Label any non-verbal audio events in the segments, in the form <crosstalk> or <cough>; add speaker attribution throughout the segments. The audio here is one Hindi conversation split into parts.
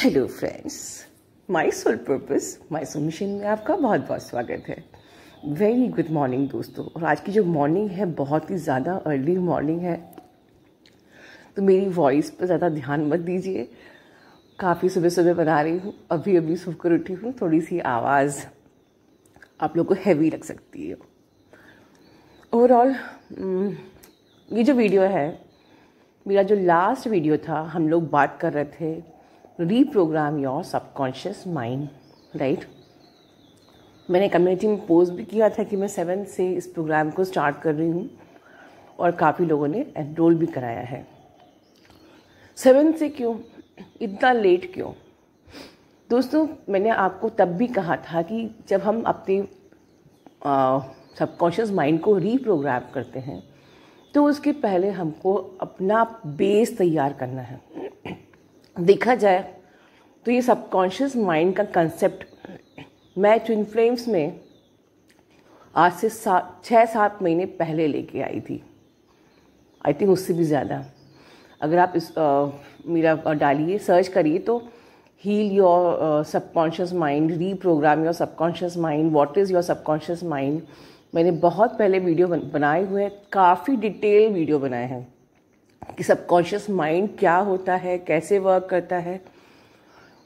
Speaker 1: Hello friends my soul purpose my soul mission में आपका बहुत बहुत स्वागत है वेरी गुड मॉर्निंग दोस्तों और आज की जो मॉर्निंग है बहुत ही ज़्यादा अर्ली मॉर्निंग है तो मेरी वॉइस पर ज़्यादा ध्यान मत दीजिए काफ़ी सुबह सुबह बना रही हूँ अभी अभी कर उठी हूँ थोड़ी सी आवाज़ आप लोग को हैवी लग सकती है ओवरऑल हम्म, ये जो वीडियो है मेरा जो लास्ट वीडियो था हम लोग बात कर रहे थे reprogram your subconscious mind right मैंने कम्युनिटी में पोस्ट भी किया था कि मैं सेवन से इस प्रोग्राम को स्टार्ट कर रही हूँ और काफ़ी लोगों ने एनरोल भी कराया है सेवन से क्यों इतना लेट क्यों दोस्तों मैंने आपको तब भी कहा था कि जब हम अपने सबकॉन्शियस माइंड को रीप्रोग्राम करते हैं तो उसके पहले हमको अपना बेस तैयार करना है देखा जाए तो ये सबकॉन्शियस माइंड का कंसेप्ट मैं ट्विन फ्लेम्स में आज से सात छः सात महीने पहले लेके आई थी आई थिंक उससे भी ज़्यादा अगर आप इस आ, मेरा डालिए सर्च करिए तो heal your subconscious mind reprogram your subconscious mind what is your subconscious mind मैंने बहुत पहले वीडियो बनाए हुए हैं काफ़ी डिटेल वीडियो बनाए हैं कि सबकॉन्शियस माइंड क्या होता है कैसे वर्क करता है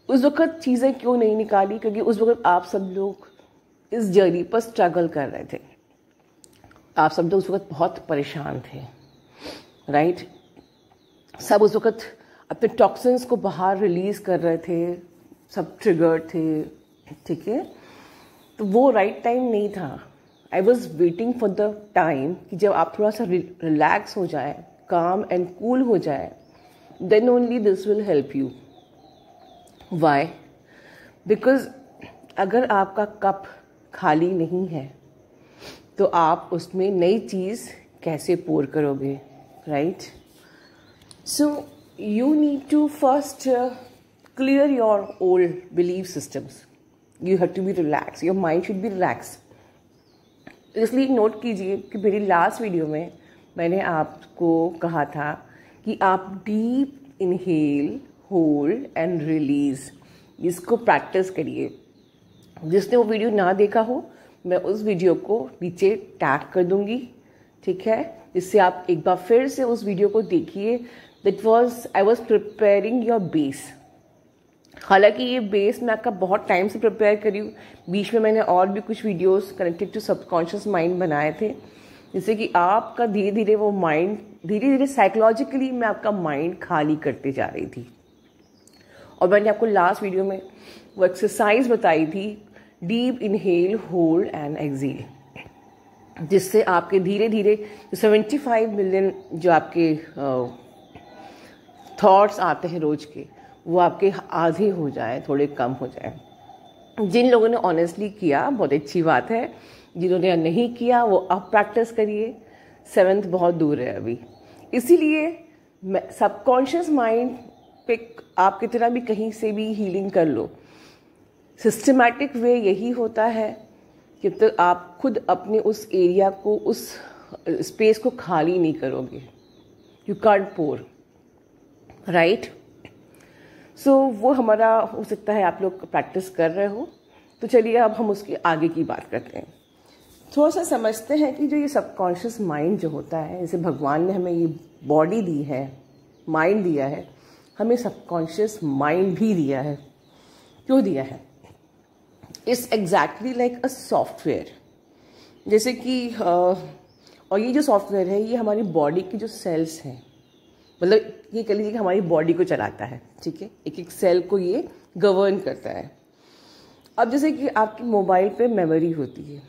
Speaker 1: उस वक्त चीज़ें क्यों नहीं निकाली क्योंकि उस वक्त आप सब लोग इस जर्नी पर स्ट्रगल कर रहे थे आप सब लोग उस वक्त बहुत परेशान थे राइट सब उस वक्त अपने टॉक्सिन्स को बाहर रिलीज़ कर रहे थे सब ट्रिगर थे ठीक है तो वो राइट right टाइम नहीं था I was waiting for the time कि जब आप थोड़ा सा रिलैक्स हो जाए काम एंड कूल हो जाए then only this will help you why because अगर आपका कप खाली नहीं है तो आप उसमें नई चीज़ कैसे पोर करोगे right so you need to first clear your old believe systems you have to be relax your mind should be relax इसलिए नोट कीजिए कि मेरी लास्ट वीडियो में मैंने आपको कहा था कि आप deep inhale hold and release इसको प्रैक्टिस करिए जिसने वो वीडियो ना देखा हो मैं उस वीडियो को नीचे टैग कर दूंगी ठीक है इससे आप एक बार फिर से उस वीडियो को देखिए that was I was preparing your base हालांकि ये बेस मैं आपका बहुत टाइम से प्रिपेयर करी हूँ बीच में मैंने और भी कुछ videos connected to subconscious mind बनाए थे जिससे कि आपका धीरे धीरे वो माइंड धीरे धीरे साइकोलॉजिकली मैं आपका माइंड खाली करते जा रही थी और मैंने आपको लास्ट वीडियो में वो एक्सरसाइज बताई थी deep inhale hold and exhale जिससे आपके धीरे धीरे सेवेंटी फाइव मिलियन जो आपके थॉट्स आते हैं रोज के वो आपके आधे हो जाए थोड़े कम हो जाए जिन लोगों ने ऑनेस्टली किया बहुत अच्छी बात है जिन्होंने नहीं किया वो अब प्रैक्टिस करिए सेवेंथ बहुत दूर है अभी इसीलिए सबकॉन्शियस माइंड पे आप कितना भी कहीं से भी हीलिंग कर लो सिस्टमैटिक वे यही होता है कि तो आप खुद अपने उस एरिया को उस स्पेस को खाली नहीं करोगे you can't pour right so वो हमारा हो सकता है आप लोग प्रैक्टिस कर रहे हो तो चलिए अब हम उसकी आगे की बात करते हैं थोड़ा सा समझते हैं कि जो ये सबकॉन्शियस माइंड जो होता है जैसे भगवान ने हमें ये बॉडी दी है माइंड दिया है हमें सबकॉन्शियस माइंड भी दिया है क्यों दिया है it's exactly like a software जैसे कि और ये जो सॉफ्टवेयर है ये हमारी बॉडी की जो सेल्स हैं मतलब ये कह लीजिए कि हमारी बॉडी को चलाता है ठीक है एक एक सेल को ये गवर्न करता है अब जैसे कि आपकी मोबाइल पे मेमोरी होती है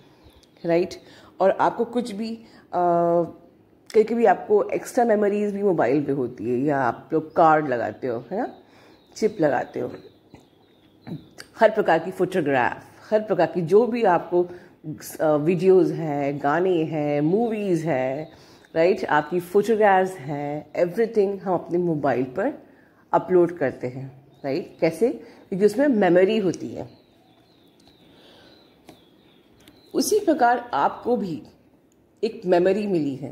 Speaker 1: राइट और आपको कुछ भी कभी कभी आपको एक्स्ट्रा मेमोरीज भी मोबाइल पे होती है या आप लोग कार्ड लगाते हो है ना चिप लगाते हो हर प्रकार की फोटोग्राफ हर प्रकार की जो भी आपको वीडियोस हैं गाने हैं मूवीज़ हैं राइट आपकी फोटोग्राफ्स हैं एवरीथिंग हम अपने मोबाइल पर अपलोड करते हैं राइट कैसे क्योंकि उसमें मेमोरी होती है उसी प्रकार आपको भी एक मेमोरी मिली है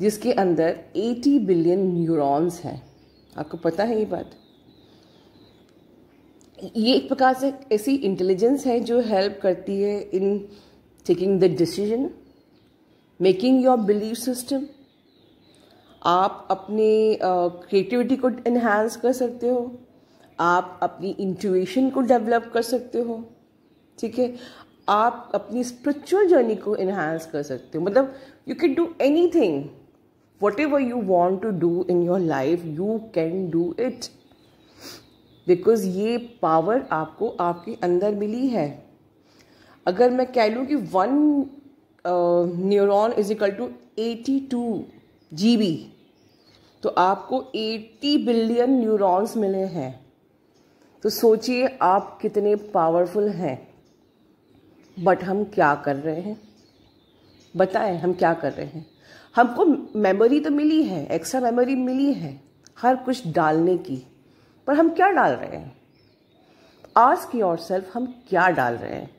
Speaker 1: जिसके अंदर 80 बिलियन न्यूरॉन्स हैं आपको पता है ये बात ये एक प्रकार से ऐसी इंटेलिजेंस है जो हेल्प करती है in taking the decision making your believe system आप अपने क्रिएटिविटी को इन्हांस कर सकते हो आप अपनी इंट्यूशन को डेवलप कर सकते हो ठीक है आप अपनी स्पिरिचुअल जर्नी को इन्हांस कर सकते हो मतलब you can do anything whatever you want to do in your life you can do it because ये पावर आपको आपके अंदर मिली है अगर मैं कह लूँ कि one neuron is equal to eighty two G B तो आपको एटी बिलियन न्यूरोन्स मिले हैं तो सोचिए आप कितने पावरफुल हैं बट हम क्या कर रहे हैं बताएं हम क्या कर रहे हैं हमको मेमोरी तो मिली है एक्स्ट्रा मेमोरी मिली है हर कुछ डालने की पर हम क्या डाल रहे हैं आज की और सेल्फ हम क्या डाल रहे हैं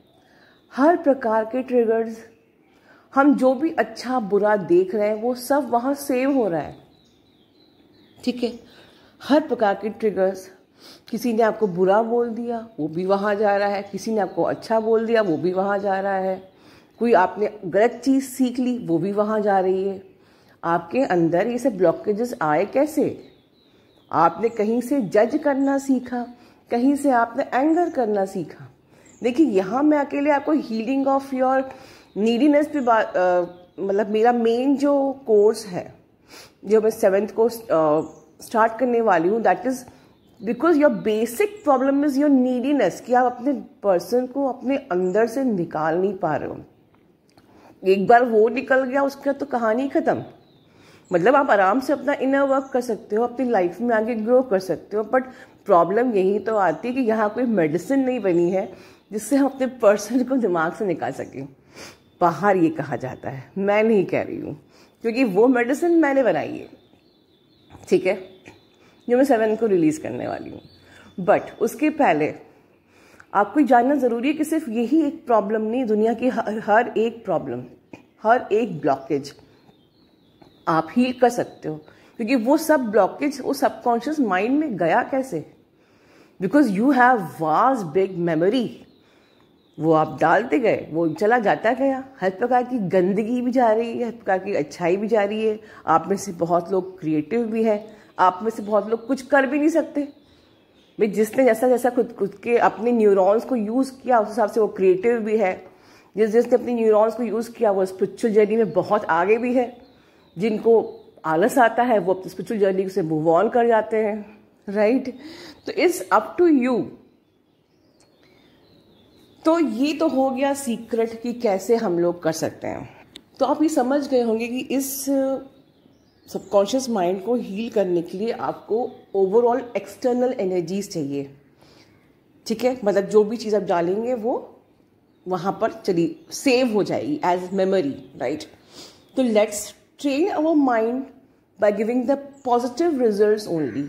Speaker 1: हर प्रकार के ट्रिगर्स हम जो भी अच्छा बुरा देख रहे हैं वो सब वहाँ सेव हो रहा है ठीक है हर प्रकार के ट्रिगर्स किसी ने आपको बुरा बोल दिया वो भी वहाँ जा रहा है किसी ने आपको अच्छा बोल दिया वो भी वहाँ जा रहा है कोई आपने गलत चीज़ सीख ली वो भी वहाँ जा रही है आपके अंदर ये सब ब्लॉकेजेस आए कैसे आपने कहीं से जज करना सीखा कहीं से आपने एंगर करना सीखा देखिए यहाँ मैं अकेले आपको हीलिंग ऑफ योर नीडीनेस पे मतलब मेरा मेन जो कोर्स है जो मैं सेवेंथ कोर्स स्टार्ट करने वाली हूँ that is because your basic problem is your neediness कि आप अपने पर्सन को अपने अंदर से निकाल नहीं पा रहे हो एक बार वो निकल गया उसके बाद तो कहानी ख़त्म मतलब आप आराम से अपना इनर वर्क कर सकते हो अपनी लाइफ में आगे ग्रो कर सकते हो बट प्रॉब्लम यही तो आती है कि यहाँ कोई मेडिसिन नहीं बनी है जिससे हम अपने पर्सन को दिमाग से निकाल सकें बाहर ये कहा जाता है मैं नहीं कह रही हूँ क्योंकि वो मेडिसिन मैंने बनाई है ठीक है जो मैं सेवन को रिलीज़ करने वाली हूँ बट उसके पहले आपको जानना ज़रूरी है कि सिर्फ यही एक प्रॉब्लम नहीं दुनिया की हर हर एक प्रॉब्लम हर एक ब्लॉकेज आप हील कर सकते हो क्योंकि वो सब ब्लॉकेज वो सबकॉन्शियस माइंड में गया कैसे because you have was big memory वो आप डालते गए वो चला जाता गया हर प्रकार की गंदगी भी जा रही है हर प्रकार की अच्छाई भी जा रही है आप में से बहुत लोग क्रिएटिव भी हैं आप में से बहुत लोग कुछ कर भी नहीं सकते भाई जिसने जैसा जैसा खुद खुद के अपने न्यूरॉन्स को यूज़ किया उस हिसाब से वो क्रिएटिव भी है जिस जिसने अपने न्यूरॉन्स को यूज़ किया वो स्पिरिचुअल जर्नी में बहुत आगे भी है जिनको आलस आता है वो अपनी स्पिरिचुअल जर्नी से मूव ऑन कर जाते हैं राइट तो इट्स अप टू यू तो ये तो हो गया सीक्रेट कि कैसे हम लोग कर सकते हैं तो आप ये समझ गए होंगे कि इस सबकॉन्शियस माइंड को हील करने के लिए आपको ओवरऑल एक्सटर्नल एनर्जीज चाहिए ठीक है मतलब जो भी चीज़ आप डालेंगे वो वहाँ पर चली सेव हो जाएगी एज मेमोरी राइट तो let's train our mind by giving the positive result only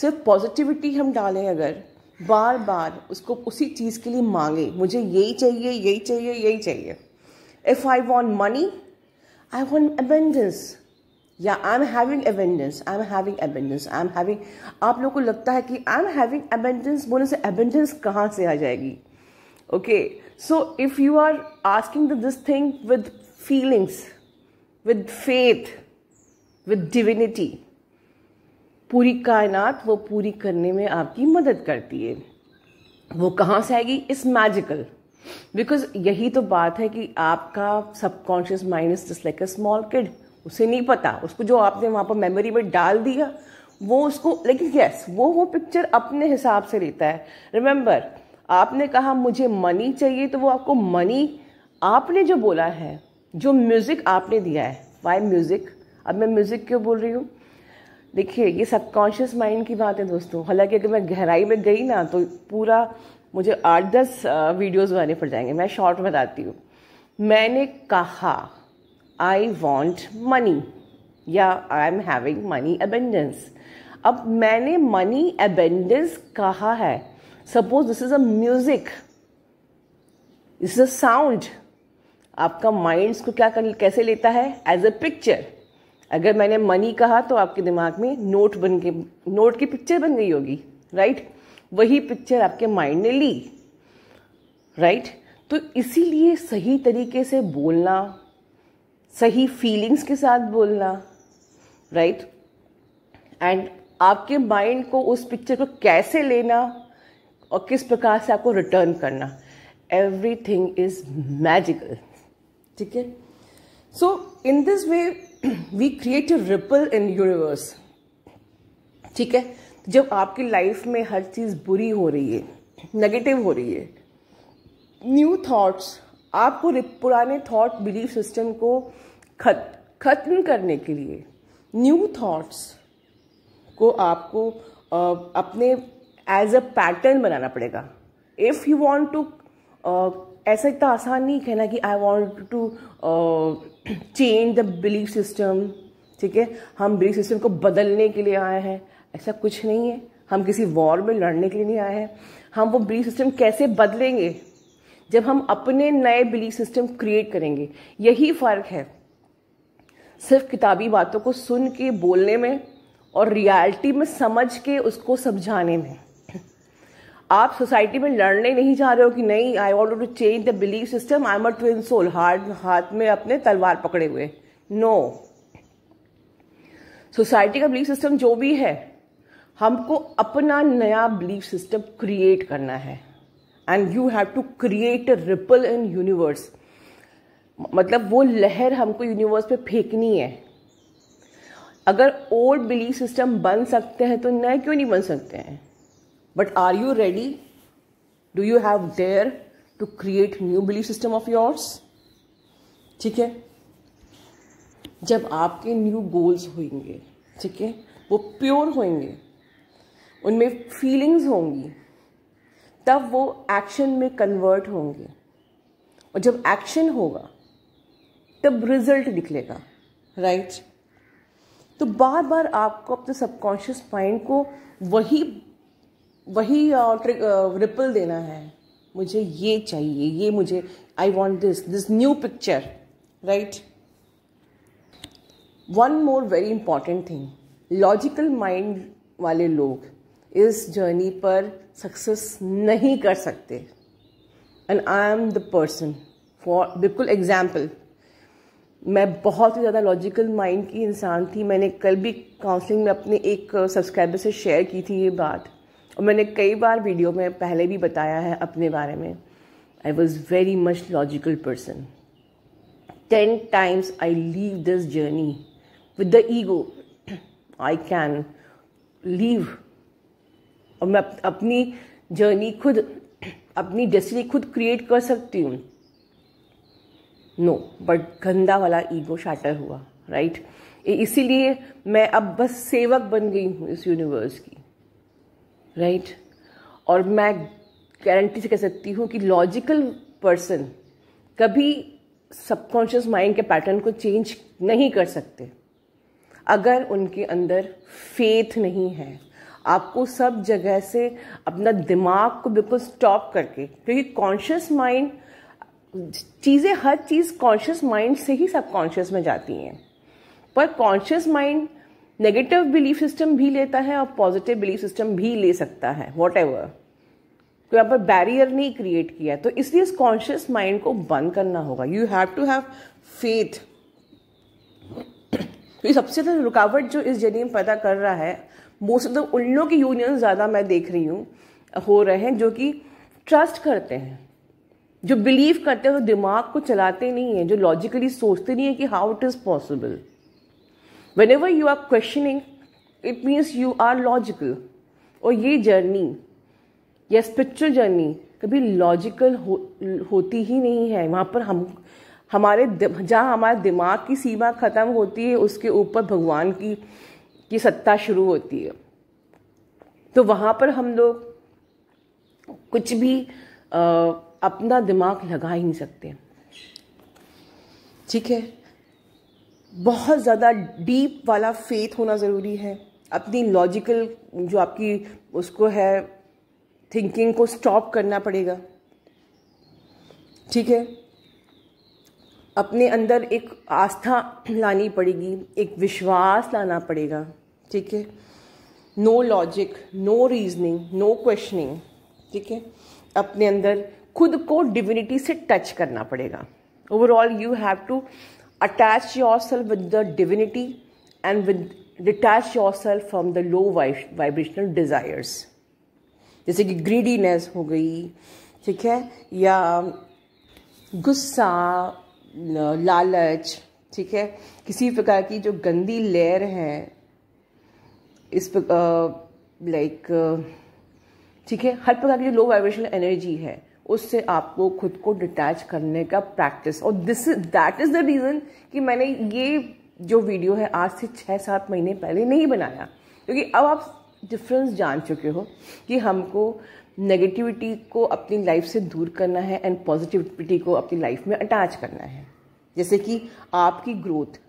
Speaker 1: सिर्फ पॉजिटिविटी हम डालें अगर बार बार उसको उसी चीज़ के लिए मांगे मुझे यही चाहिए यही चाहिए यही चाहिए if I want money I want abundance या I am having abundance I am having abundance I am having आप लोग को लगता है कि आई एम हैविंग एबेंडेंस बोलने से एबेंडेंस कहाँ से आ जाएगी okay so if you are asking this thing with feelings with faith with divinity पूरी कायनात वो पूरी करने में आपकी मदद करती है वो कहाँ से आएगी इस मैजिकल बिकॉज यही तो बात है कि आपका subconscious mind is just like a small kid उसे नहीं पता उसको जो आपने वहाँ पर मेमोरी में डाल दिया वो उसको लेकिन यस वो वो पिक्चर अपने हिसाब से लेता है रिमेंबर आपने कहा मुझे मनी चाहिए तो वो आपको मनी आपने जो बोला है जो म्यूज़िक आपने दिया है वाई म्यूज़िक अब मैं म्यूज़िक क्यों बोल रही हूँ देखिए ये सबकॉन्शियस माइंड की बात है दोस्तों हालांकि अगर मैं गहराई में गई ना तो पूरा मुझे आठ दस वीडियोस बनाने पड़ जाएंगे मैं शॉर्ट बताती हूँ मैंने कहा आई वॉन्ट मनी या I am having money abundance अब मैंने मनी अबेंडेंस कहा है suppose this is a music this is a sound आपका माइंड को क्या कर कैसे लेता है एज अ पिक्चर अगर मैंने मनी कहा तो आपके दिमाग में नोट बन के नोट की पिक्चर बन गई होगी राइट right? वही पिक्चर आपके माइंड ने ली राइट right? तो इसीलिए सही तरीके से बोलना सही फीलिंग्स के साथ बोलना राइट right? एंड आपके माइंड को उस पिक्चर को कैसे लेना और किस प्रकार से आपको रिटर्न करना एवरी थिंग इज मैजिकल ठीक है so in this way we create a ripple in universe ठीक है जब आपकी लाइफ में हर चीज़ बुरी हो रही है नेगेटिव हो रही है न्यू थॉट्स आपको पुराने थॉट बिलीफ सिस्टम को खत खत्म करने के लिए न्यू थॉट्स को आपको अपने एज अ पैटर्न बनाना पड़ेगा इफ़ यू वॉन्ट टू ऐसा इतना आसान नहीं कहना कि I want to change the belief system ठीक है हम बिलीफ सिस्टम को बदलने के लिए आए हैं ऐसा कुछ नहीं है हम किसी वॉर में लड़ने के लिए नहीं आए हैं हम वो बिलीफ सिस्टम कैसे बदलेंगे जब हम अपने नए बिलीफ सिस्टम क्रिएट करेंगे यही फ़र्क है सिर्फ किताबी बातों को सुन के बोलने में और रियलिटी में समझ के उसको समझाने में आप सोसाइटी में लड़ने नहीं जा रहे हो कि नहीं I want to change the believe system I am a twin soul hard हाथ में अपने तलवार पकड़े हुए नो सोसाइटी का बिलीफ सिस्टम जो भी है हमको अपना नया बिलीफ सिस्टम क्रिएट करना है and you have to create a ripple in universe मतलब वो लहर हमको यूनिवर्स पे फेंकनी है अगर ओल्ड बिलीफ सिस्टम बन सकते हैं तो नए क्यों नहीं बन सकते हैं but are you ready do you have dare to create new belief system of yours ठीक है जब आपके न्यू गोल्स होंगे ठीक है वो प्योर होंगे उनमें फीलिंग्स होंगी तब वो एक्शन में कन्वर्ट होंगे और जब एक्शन होगा तब रिजल्ट निकलेगा राइट right? तो बार बार आपको अपने सबकॉन्शियस माइंड को वही वही रिपल देना है मुझे ये चाहिए ये मुझे I want this this new picture right one more very important thing logical mind वाले लोग इस जर्नी पर सक्सेस नहीं कर सकते and I am the person for बिल्कुल एग्जाम्पल मैं बहुत ही ज़्यादा लॉजिकल माइंड की इंसान थी मैंने कल भी काउंसलिंग में अपने एक सब्सक्राइबर uh, से शेयर की थी ये बात और मैंने कई बार वीडियो में पहले भी बताया है अपने बारे में I was very much logical person ten times I leave this journey with the ego I can leave और मैं अपनी जर्नी खुद अपनी डेस्टिनी खुद क्रिएट कर सकती हूँ नो बट गंदा वाला ईगो शैटर हुआ राइट इसीलिए मैं अब बस सेवक बन गई हूँ इस यूनिवर्स की राइट और मैं गारंटी से कह सकती हूँ कि लॉजिकल पर्सन कभी सबकॉन्शियस माइंड के पैटर्न को चेंज नहीं कर सकते अगर उनके अंदर फेथ नहीं है आपको सब जगह से अपना दिमाग को बिल्कुल स्टॉप करके क्योंकि कॉन्शियस माइंड चीज़ें हर चीज़ कॉन्शियस माइंड से ही सबकॉन्शियस में जाती हैं पर conscious mind negative belief system भी लेता है और पॉजिटिव बिलीफ सिस्टम भी ले सकता है वॉट एवर तो यहाँ पर बैरियर नहीं क्रिएट किया तो इसलिए इस कॉन्शियस माइंड को बंद करना होगा you have to have faith ये सबसे ज़्यादा रुकावट जो इस जर्नी में पैदा कर रहा है मोस्ट ऑफ द उन लोगों के यूनियन ज़्यादा मैं देख रही हूँ हो रहे हैं जो कि ट्रस्ट करते हैं जो बिलीव करते हैं वो दिमाग को चलाते नहीं है जो लॉजिकली सोचते नहीं है कि how it is possible whenever you are questioning it means you are logical और ये जर्नी या स्पिरिचुअल जर्नी कभी लॉजिकल हो, होती ही नहीं है वहाँ पर हम हमारे जहाँ हमारे दिमाग की सीमा ख़त्म होती है उसके ऊपर भगवान की की सत्ता शुरू होती है तो वहाँ पर हम लोग कुछ भी आ, अपना दिमाग लगा ही नहीं सकते ठीक है बहुत ज़्यादा डीप वाला फेथ होना ज़रूरी है अपनी लॉजिकल जो आपकी उसको है थिंकिंग को स्टॉप करना पड़ेगा ठीक है अपने अंदर एक आस्था लानी पड़ेगी एक विश्वास लाना पड़ेगा ठीक है no logic no reasoning no questioning ठीक है अपने अंदर खुद को डिविनिटी से टच करना पड़ेगा overall you have to attach yourself with the divinity and with detach yourself from the low vibrational desires जैसे कि ग्रीडीनेस हो गई ठीक है या गुस्सा लालच ठीक है किसी प्रकार की जो गंदी लेयर है इस लाइक ठीक है हर प्रकार की जो लो वाइब्रेशनल एनर्जी है उससे आपको खुद को डिटैच करने का प्रैक्टिस और this that is the reason कि मैंने ये जो वीडियो है आज से छः सात महीने पहले नहीं बनाया क्योंकि अब आप डिफरेंस जान चुके हो कि हमको नेगेटिविटी को अपनी लाइफ से दूर करना है एंड पॉजिटिविटी को अपनी लाइफ में अटैच करना है जैसे कि आपकी growth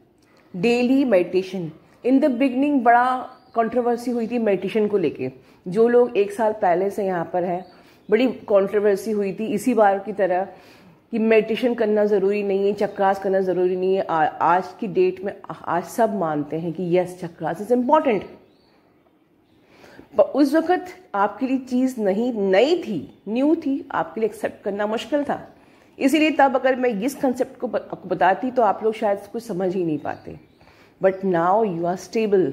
Speaker 1: daily meditation in the beginning बड़ा कंट्रोवर्सी हुई थी मेडिटेशन को लेके जो लोग एक साल पहले से यहाँ पर हैं बड़ी कंट्रोवर्सी हुई थी इसी बार की तरह कि मेडिटेशन करना ज़रूरी नहीं है चक्रास करना ज़रूरी नहीं है आ, आज की डेट में आज सब मानते हैं कि यस चक्रास इज़ इम्पॉर्टेंट पर उस वक़्त आपके लिए चीज़ नहीं नई थी न्यू थी आपके लिए एक्सेप्ट करना मुश्किल था इसीलिए तब अगर मैं इस कंसेप्ट को आपको बताती तो आप लोग शायद कुछ समझ ही नहीं पाते but now you are stable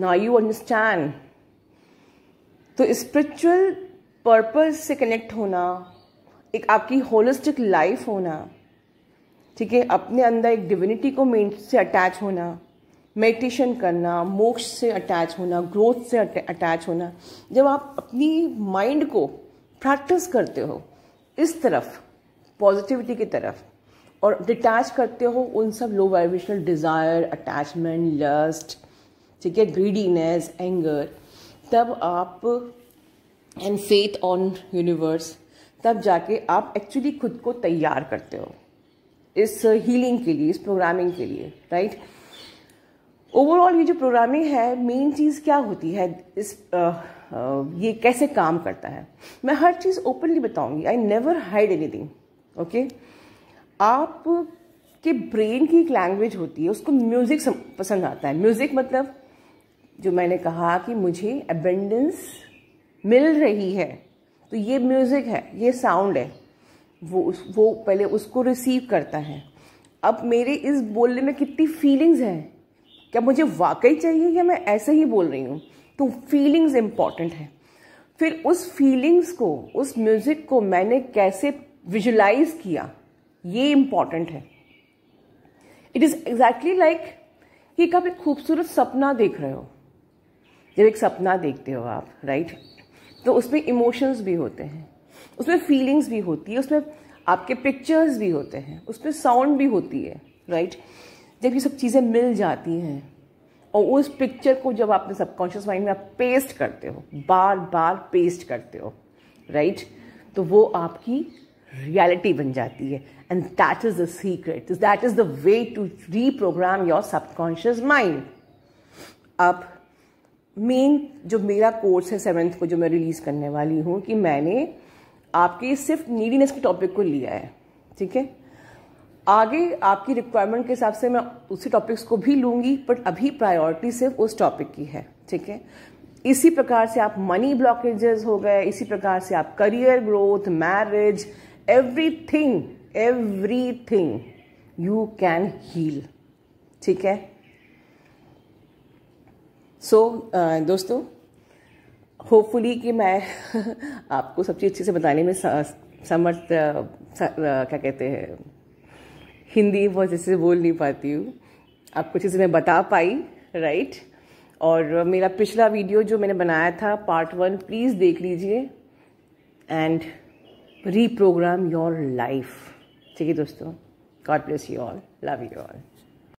Speaker 1: now you understand तो स्पिरिचुअल पर्पस से कनेक्ट होना एक आपकी होलिस्टिक लाइफ होना ठीक है अपने अंदर एक डिविनिटी को मेन से अटैच होना मेडिटेशन करना मोक्ष से अटैच होना ग्रोथ से अटैच होना जब आप अपनी माइंड को प्रैक्टिस करते हो इस तरफ पॉजिटिविटी की तरफ और डिटैच करते हो उन सब low vibrational desire attachment lust ठीक है ग्रीडीनेस एंगर तब आप एंड फेथ ऑन यूनिवर्स तब जाके आप एक्चुअली खुद को तैयार करते हो इस हीलिंग के लिए इस प्रोग्रामिंग के लिए राइट ओवरऑल ये जो प्रोग्रामिंग है मेन चीज़ क्या होती है इस आ, आ, ये कैसे काम करता है मैं हर चीज़ ओपनली बताऊंगी I never hide anything okay आप के ब्रेन की एक लैंग्वेज होती है उसको म्यूज़िक पसंद आता है म्यूज़िक मतलब जो मैंने कहा कि मुझे अबेंडेंस मिल रही है तो ये म्यूज़िक है ये साउंड है वो वो पहले उसको रिसीव करता है अब मेरे इस बोलने में कितनी फीलिंग्स हैं क्या मुझे वाकई चाहिए या मैं ऐसे ही बोल रही हूँ तो फीलिंग्स इम्पॉर्टेंट है फिर उस फीलिंग्स को उस म्यूज़िक को मैंने कैसे विजुलाइज किया ये इम्पॉर्टेंट है इट इज़ एग्जैक्टली लाइक कि आप एक खूबसूरत सपना देख रहे हो जब एक सपना देखते हो आप राइट right? तो उसमें इमोशंस भी होते हैं उसमें फीलिंग्स भी होती है उसमें आपके पिक्चर्स भी होते हैं उसमें साउंड भी होती है राइट जब ये सब चीज़ें मिल जाती हैं और उस पिक्चर को जब आपने सबकॉन्शियस माइंड में आप पेस्ट करते हो बार बार पेस्ट करते हो राइट तो वो आपकी रियलिटी बन जाती है and that is the secret that is the way to reprogram your subconscious mind आप मेन जो मेरा कोर्स है सेवेंथ को जो मैं रिलीज़ करने वाली हूँ कि मैंने आपके सिर्फ नीडीनेस के टॉपिक को लिया है ठीक है आगे आपकी रिक्वायरमेंट के हिसाब से मैं उसी टॉपिक्स को भी लूंगी बट अभी प्रायोरिटी सिर्फ उस टॉपिक की है ठीक है इसी प्रकार से आप मनी ब्लॉकेजेस हो गए इसी प्रकार से आप career growth marriage everything everything you can heal ठीक है सो so, uh, दोस्तों होपफुली कि मैं <laughs> आपको सब चीज़ अच्छे से बताने में समर्थ क्या कहते हैं हिंदी बहुत अच्छे से बोल नहीं पाती हूँ आपको चीज़ें मैं बता पाई राइट और मेरा पिछला वीडियो जो मैंने बनाया था पार्ट वन प्लीज़ देख लीजिए एंड रीप्रोग्राम योर लाइफ ठीक है दोस्तों God bless you all love you all